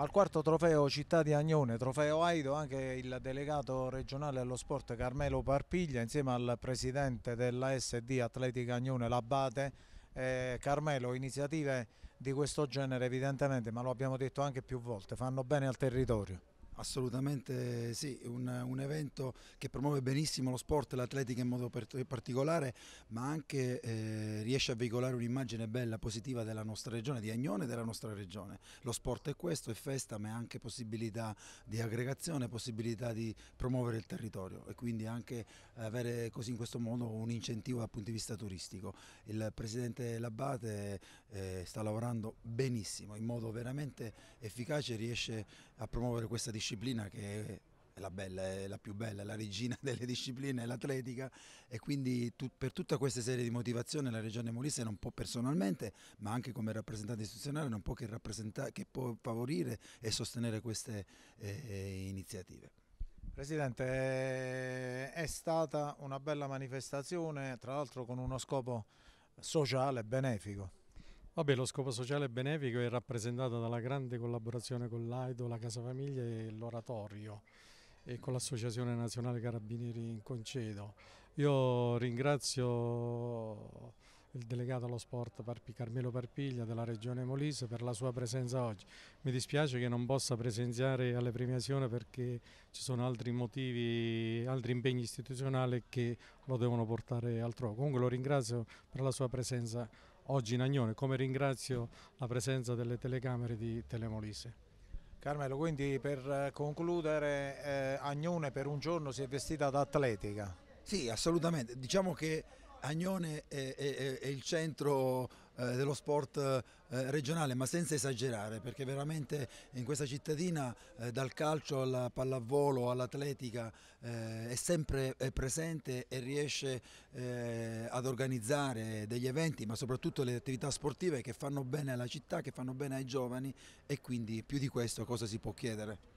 Al quarto trofeo Città di Agnone, trofeo Aido, anche il delegato regionale allo sport Carmelo Parpiglia insieme al presidente della SD Atletica Agnone Labate. Eh, Carmelo, iniziative di questo genere evidentemente, ma lo abbiamo detto anche più volte, fanno bene al territorio. Assolutamente sì, un, un, evento che promuove benissimo lo sport, l'atletica in modo particolare, ma anche eh, riesce a veicolare un'immagine bella, positiva della nostra regione, di Agnone e della nostra regione. Lo sport è questo, è festa, ma è anche possibilità di aggregazione, possibilità di promuovere il territorio e quindi anche avere così in questo modo un incentivo dal punto di vista turistico. Il Presidente Labbate eh, sta lavorando benissimo, in modo veramente efficace riesce a promuovere questa disciplina disciplina che è la bella, è la più bella, è la regina delle discipline, è l'atletica e quindi tu, per tutta questa serie di motivazioni la Regione Molise non può personalmente, ma anche come rappresentante istituzionale, non può che, che può favorire e sostenere queste eh, iniziative. Presidente, è stata una bella manifestazione, tra l'altro con uno scopo sociale e benefico. Vabbè, lo scopo sociale benefico è rappresentato dalla grande collaborazione con l'AIDO, la Casa Famiglia e l'Oratorio e con l'Associazione Nazionale Carabinieri in Concedo. Io ringrazio il delegato allo sport Carmelo Parpiglia della Regione Molise per la sua presenza oggi. Mi dispiace che non possa presenziare alle premiazioni perché ci sono altri motivi, altri impegni istituzionali che lo devono portare altrove. Comunque lo ringrazio per la sua presenza oggi oggi in Agnone, come ringrazio la presenza delle telecamere di Telemolise. Carmelo, quindi per eh, concludere, eh, Agnone per un giorno si è vestita da atletica. Sì, assolutamente. Diciamo che Agnone è, è, è il centro eh, dello sport eh, regionale, ma senza esagerare, perché veramente in questa cittadina eh, dal calcio al pallavolo all'atletica è sempre presente e riesce ad organizzare degli eventi, ma soprattutto le attività sportive che fanno bene alla città, che fanno bene ai giovani e quindi più di questo cosa si può chiedere?